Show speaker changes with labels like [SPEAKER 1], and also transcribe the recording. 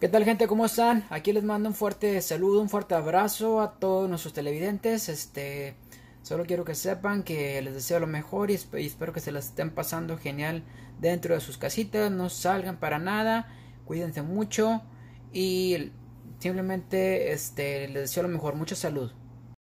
[SPEAKER 1] ¿Qué tal gente? ¿Cómo están? Aquí les mando un fuerte saludo, un fuerte abrazo a todos nuestros televidentes. Este, solo quiero que sepan que les deseo lo mejor y, espero que se las estén pasando genial dentro de sus casitas. No salgan para nada, cuídense mucho y simplemente este, les deseo lo mejor, mucha salud.